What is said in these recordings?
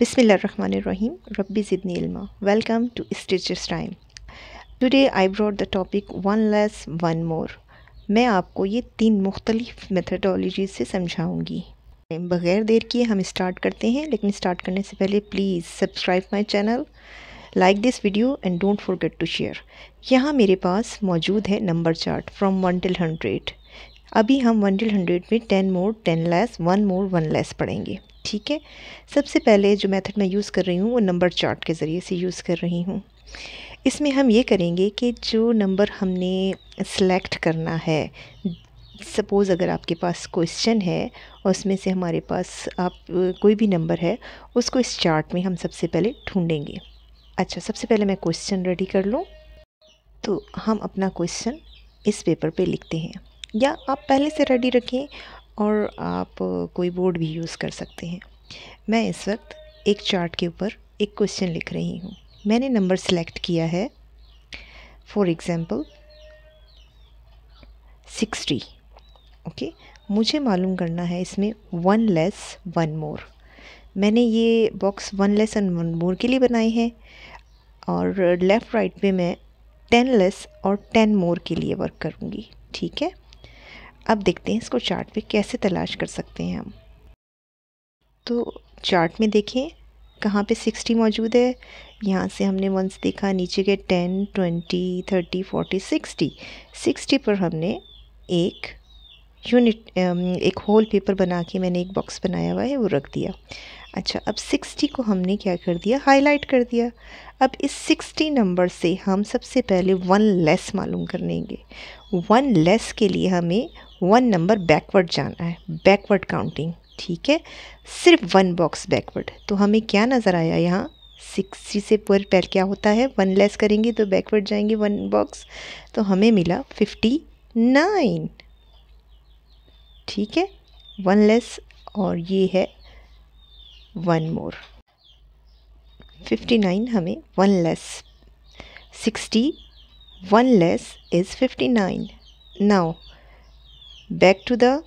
Bismillahirrahmanirrahim. रबी जिदनी इल्मा welcome to Stitches time today I brought the topic one less one more मैं आपको ये तीन मुख्तलिफ मेथडोलॉजी से समझाऊंगी बग़ैर देर किए हम स्टार्ट करते हैं लेकिन स्टार्ट करने से पहले please subscribe my channel like this video and don't forget to share यहाँ मेरे पास मौजूद है number chart from one till hundred अभी हम वन टिल हंड्रेड में ten more ten less one more one less पढ़ेंगे ठीक है सबसे पहले जो मेथड मैं यूज़ कर रही हूँ वो नंबर चार्ट के ज़रिए से यूज़ कर रही हूँ इसमें हम ये करेंगे कि जो नंबर हमने सेलेक्ट करना है सपोज़ अगर आपके पास क्वेश्चन है और उसमें से हमारे पास आप कोई भी नंबर है उसको इस चार्ट में हम सबसे पहले ढूंढेंगे अच्छा सबसे पहले मैं क्वेश्चन रेडी कर लूँ तो हम अपना क्वेश्चन इस पेपर पे लिखते हैं या आप पहले से रेडी रखें और आप कोई बोर्ड भी यूज़ कर सकते हैं मैं इस वक्त एक चार्ट के ऊपर एक क्वेश्चन लिख रही हूँ मैंने नंबर सेलेक्ट किया है फॉर एग्ज़ाम्पल सिक्सटी ओके मुझे मालूम करना है इसमें वन लेस वन मोर मैंने ये box one less and one more के लिए बनाए हैं और लेफ़्ट राइट पे मैं टेन लेस और टेन मोर के लिए वर्क करूँगी ठीक है अब देखते हैं इसको चार्ट पे कैसे तलाश कर सकते हैं हम तो चार्ट में देखें कहाँ पे 60 मौजूद है यहाँ से हमने वंस देखा नीचे के 10, 20, 30, 40, 60 60 पर हमने एक यूनिट एक होल पेपर बना के मैंने एक बॉक्स बनाया हुआ है वो रख दिया अच्छा अब 60 को हमने क्या कर दिया हाईलाइट कर दिया अब इस 60 नंबर से हम सबसे पहले वन लेस मालूम कर लेंगे वन लेस के लिए हमें वन नंबर बैकवर्ड जाना है बैकवर्ड काउंटिंग ठीक है सिर्फ वन बॉक्स बैकवर्ड तो हमें क्या नज़र आया यहाँ सिक्सटी से पर पैर क्या होता है वन लेस करेंगे तो बैकवर्ड जाएंगे वन बॉक्स तो हमें मिला फिफ्टी नाइन ठीक है वन लेस और ये है वन मोर फिफ्टी नाइन हमें one less sixty one less is fifty nine now back to the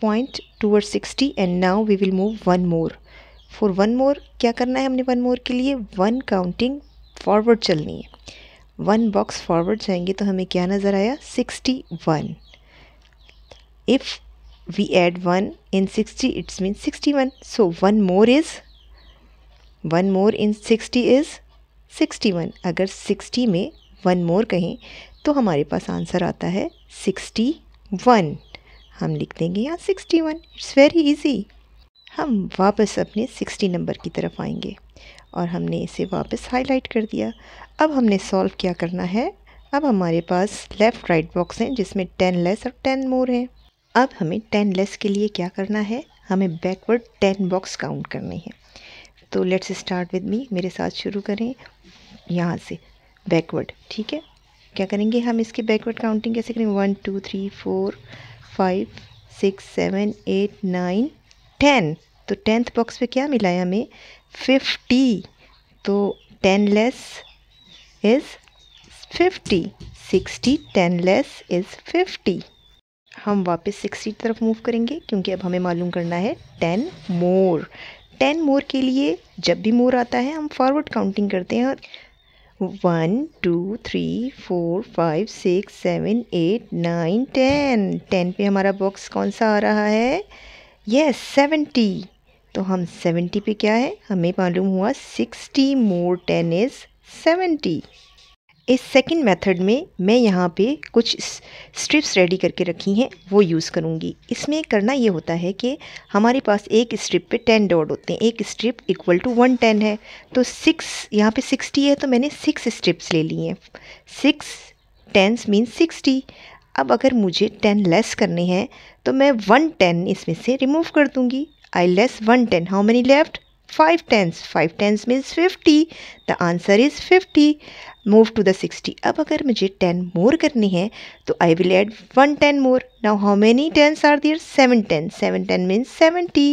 point towards 60 and now we will move one more for one more क्या करना है हमने one more के लिए one counting forward चलनी है one box forward जाएंगे तो हमें क्या नज़र आया sixty one if we add one in sixty it's mean sixty one so one more is one more in sixty is sixty one अगर सिक्सटी में वन मोर कहें तो हमारे पास आंसर आता है सिक्सटी वन हम लिख देंगे यहाँ sixty one it's very easy हम वापस अपने सिक्सटी नंबर की तरफ आएंगे और हमने इसे वापस हाईलाइट कर दिया अब हमने सॉल्व क्या करना है अब हमारे पास लेफ़्ट राइट बॉक्स हैं जिसमें टेन लेस और टेन मोर हैं अब हमें टेन लेस के लिए क्या करना है हमें बैकवर्ड टेन बॉक्स काउंट करने हैं तो लेट्स स्टार्ट विद मी मेरे साथ शुरू करें यहाँ से बैकवर्ड ठीक है क्या करेंगे हम इसकी बैकवर्ड काउंटिंग कैसे करेंगे one two three four five six seven eight nine ten तो टेंथ बॉक्स पे क्या मिला है हमें फिफ्टी तो ten less is fifty sixty ten less is fifty हम वापस सिक्सटी की तरफ मूव करेंगे क्योंकि अब हमें मालूम करना है टेन मोर टेन मोर के लिए जब भी मोर आता है हम फॉरवर्ड काउंटिंग करते हैं और one two three four five six seven eight nine ten ten पे हमारा बॉक्स कौन सा आ रहा है यस सेवेंटी तो हम सेवेंटी पे क्या है हमें मालूम हुआ sixty more ten is seventy इस सेकंड मेथड में मैं यहाँ पे कुछ स्ट्रिप्स रेडी करके रखी हैं वो यूज़ करूँगी इसमें करना ये होता है कि हमारे पास एक स्ट्रिप पे टेन डॉट होते हैं एक strip equal to one ten है तो सिक्स यहाँ पे सिक्सटी है तो मैंने सिक्स स्ट्रिप्स ले ली हैं सिक्स टेंस मीन सिक्सटी अब अगर मुझे टेन लेस करने हैं तो मैं वन टेन इसमें से रिमूव कर दूँगी I less one ten how many left five tens five tens means fifty the answer is fifty move to the 60 अब अगर मुझे टेन मोर करनी है तो I will add one ten more now how many tens are there seven ten seven ten means seventy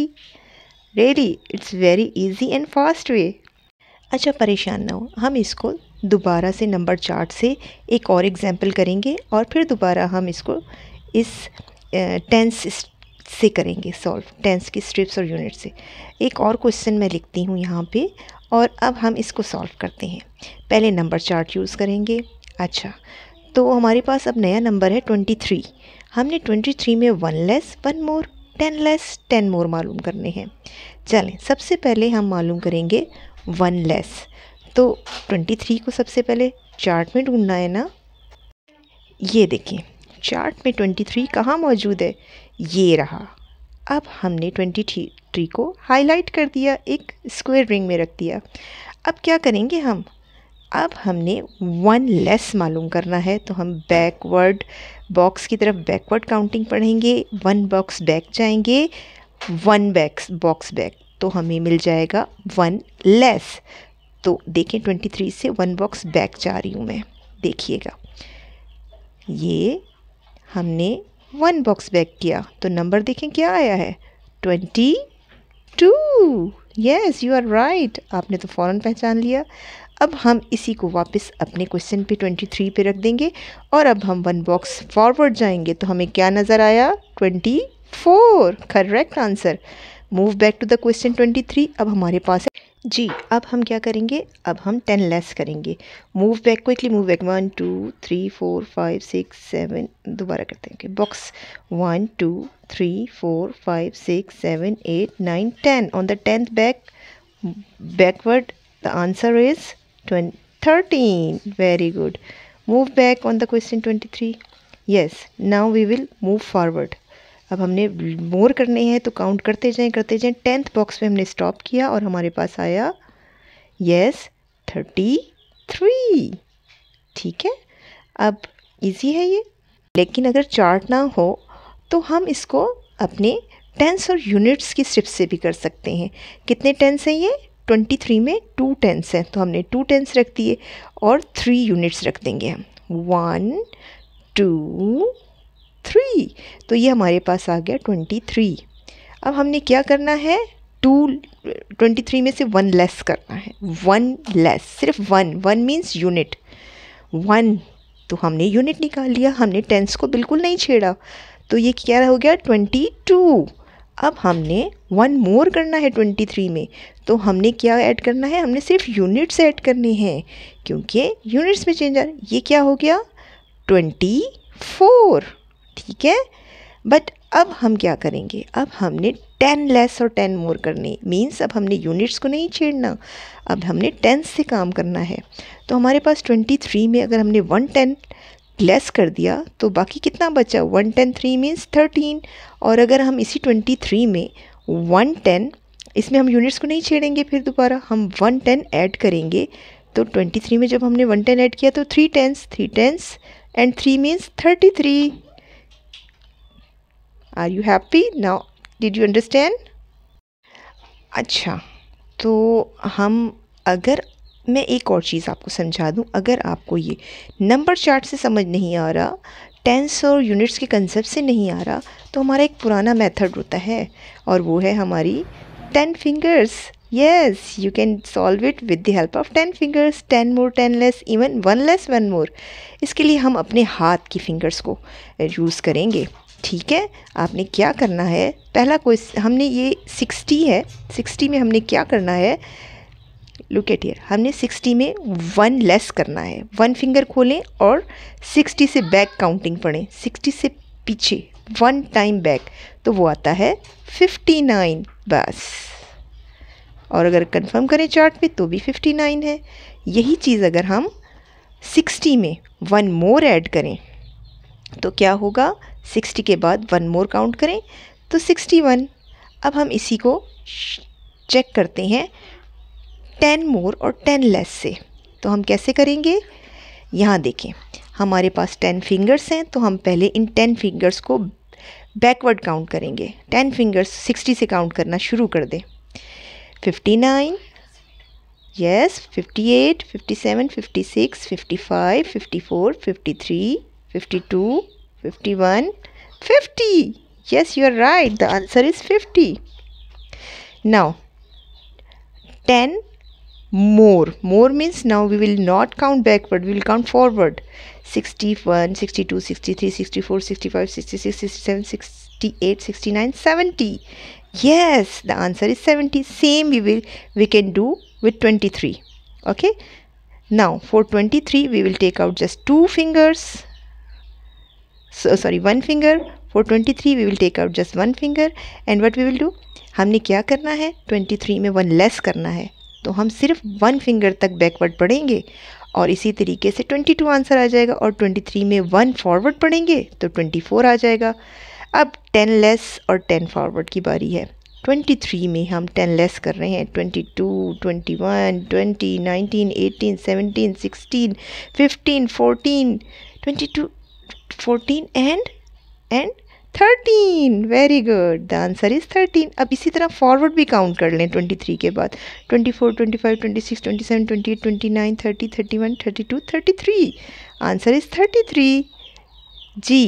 ready it's very easy and fast way अच्छा परेशान ना हो हम इसको दोबारा से नंबर चार्ट से एक और एग्जाम्पल करेंगे और फिर दोबारा हम इसको इस टेंस से करेंगे सॉल्व टेंस की स्ट्रिप्स और यूनिट से एक और क्वेश्चन मैं लिखती हूँ यहाँ पे और अब हम इसको सॉल्व करते हैं पहले नंबर चार्ट यूज़ करेंगे अच्छा तो हमारे पास अब नया नंबर है ट्वेंटी थ्री हमने ट्वेंटी थ्री में one less one more ten less ten more मालूम करने हैं चलें सबसे पहले हम मालूम करेंगे वन लेस तो ट्वेंटी थ्री को सबसे पहले चार्ट में ढूंढना है ना ये देखिए चार्ट में ट्वेंटी थ्री कहाँ मौजूद है ये रहा अब हमने ट्वेंटी थ्री को हाईलाइट कर दिया एक स्क्वायर रिंग में रख दिया अब क्या करेंगे हम अब हमने वन लेस मालूम करना है तो हम बैकवर्ड बॉक्स की तरफ बैकवर्ड काउंटिंग पढ़ेंगे वन बॉक्स बैक जाएंगे वन बैक्स बॉक्स बैक तो हमें मिल जाएगा वन लेस तो देखें ट्वेंटी थ्री से वन बॉक्स बैक जा रही हूँ मैं देखिएगा ये हमने वन बॉक्स बैक किया तो नंबर देखें क्या आया है twenty two yes you are right आपने तो फ़ौर पहचान लिया अब हम इसी को वापस अपने क्वेश्चन पे 23 पे रख देंगे और अब हम वन बॉक्स फॉरवर्ड जाएंगे तो हमें क्या नज़र आया 24 correct answer move back to the question twenty three अब हमारे पास है जी अब हम क्या करेंगे अब हम टेन लेस करेंगे move back quickly move back one two three four five six seven दोबारा करते हैं box one two three four five six seven eight nine ten on the tenth back backward the answer is thirteen very good move back on the question twenty three yes now we will move forward अब हमने मोर करने हैं तो count करते जाएं करते जाएं tenth box में हमने स्टॉप किया और हमारे पास आया यस थर्टी थ्री ठीक है अब इजी है ये लेकिन अगर चार्ट ना हो तो हम इसको अपने टेंस और यूनिट्स की स्टेप से भी कर सकते हैं कितने टेंस हैं ये ट्वेंटी थ्री में टू टेंस हैं तो हमने टू टेंस रख दिए और थ्री यूनिट्स रख देंगे हम वन टू थ्री तो ये हमारे पास आ गया ट्वेंटी थ्री अब हमने क्या करना है टू ट्वेंटी थ्री में से वन लेस करना है वन लेस सिर्फ one one means unit one तो हमने यूनिट निकाल लिया हमने टेंस को बिल्कुल नहीं छेड़ा तो ये क्या हो गया ट्वेंटी टू अब हमने वन मोर करना है ट्वेंटी थ्री में तो हमने क्या ऐड करना है हमने सिर्फ यूनिट्स ऐड करने हैं क्योंकि यूनिट्स में चेंज आ रहा है ये क्या हो गया ट्वेंटी फोर ठीक है बट अब हम क्या करेंगे अब हमने टेन लेस और टेन मोर करने मीन्स अब हमने यूनिट्स को नहीं छेड़ना अब हमने टेन से काम करना है तो हमारे पास ट्वेंटी थ्री में अगर हमने वन टेन लेस कर दिया तो बाकी कितना बचा one ten three means thirteen और अगर हम इसी ट्वेंटी थ्री में वन टेन इसमें हम यूनिट्स को नहीं छेड़ेंगे फिर दोबारा हम वन टेन ऐड करेंगे तो ट्वेंटी थ्री में जब हमने वन टेन ऐड किया तो three tens three tens and three means thirty three are you happy now did you understand अच्छा तो हम अगर मैं एक और चीज़ आपको समझा दूं अगर आपको ये नंबर चार्ट से समझ नहीं आ रहा टेंस और यूनिट्स के कंसेप्ट से नहीं आ रहा तो हमारा एक पुराना मेथड होता है और वो है हमारी ten fingers yes you can solve it with the help of ten fingers ten more ten less even one less one more इसके लिए हम अपने हाथ की फिंगर्स को यूज़ करेंगे ठीक है आपने क्या करना है पहला कोई हमने ये सिक्सटी है सिक्सटी में हमने क्या करना है लुक एट ईयर हमने सिक्सटी में वन लेस करना है वन फिंगर खोलें और सिक्सटी से बैक काउंटिंग पढ़ें सिक्सटी से पीछे वन टाइम बैक तो वो आता है फिफ्टी नाइन बस और अगर कंफर्म करें चार्ट में तो भी फिफ्टी नाइन है यही चीज़ अगर हम सिक्सटी में वन मोर ऐड करें तो क्या होगा सिक्सटी के बाद वन मोर काउंट करें तो सिक्सटी वन अब हम इसी को चेक करते हैं टेन मोर और टेन लेस से तो हम कैसे करेंगे यहाँ देखें हमारे पास टेन फिंगर्स हैं तो हम पहले इन टेन फिंगर्स को बैकवर्ड काउंट करेंगे टेन फिंगर्स सिक्सटी से काउंट करना शुरू कर दें fifty nine yes fifty eight fifty seven fifty six fifty five fifty four fifty three fifty two 51 50 yes you are right the answer is 50 now 10 more more means now we will not count backward we will count forward 61 62 63 64 65 66 67 68 69 70 yes the answer is 70 same we will we can do with 23 okay now for 23 we will take out just two fingers so sorry one finger for 23 we will take out just one finger and what we will do हमने क्या करना है 23 में one less करना है तो हम सिर्फ वन फिंगर तक बैकवर्ड पढ़ेंगे और इसी तरीके से 22 आंसर आ जाएगा और 23 में वन फॉरवर्ड पढ़ेंगे तो 24 आ जाएगा अब 10 लेस और 10 फॉरवर्ड की बारी है 23 में हम 10 लेस कर रहे हैं 22, 21, 20, 19, 18, 17, 16, 15, 14, 22 fourteen and and thirteen very good the answer is thirteen अब इसी तरह फॉरवर्ड भी काउंट कर लें ट्वेंटी थ्री के बाद twenty four twenty five twenty six twenty seven twenty eight twenty nine thirty thirty one thirty two thirty three answer is thirty three जी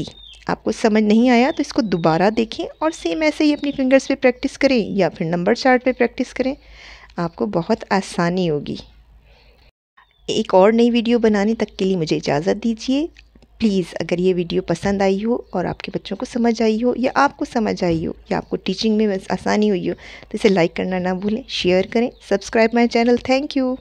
आपको समझ नहीं आया तो इसको दोबारा देखें और सेम ऐसे ही अपनी फिंगर्स पे प्रैक्टिस करें या फिर नंबर चार्ट पे प्रैक्टिस करें आपको बहुत आसानी होगी एक और नई वीडियो बनाने तक के लिए मुझे इजाज़त दीजिए प्लीज़ अगर ये वीडियो पसंद आई हो और आपके बच्चों को समझ आई हो या आपको समझ आई हो या आपको टीचिंग में आसानी हुई हो तो इसे लाइक करना ना भूलें शेयर करें subscribe my channel thank you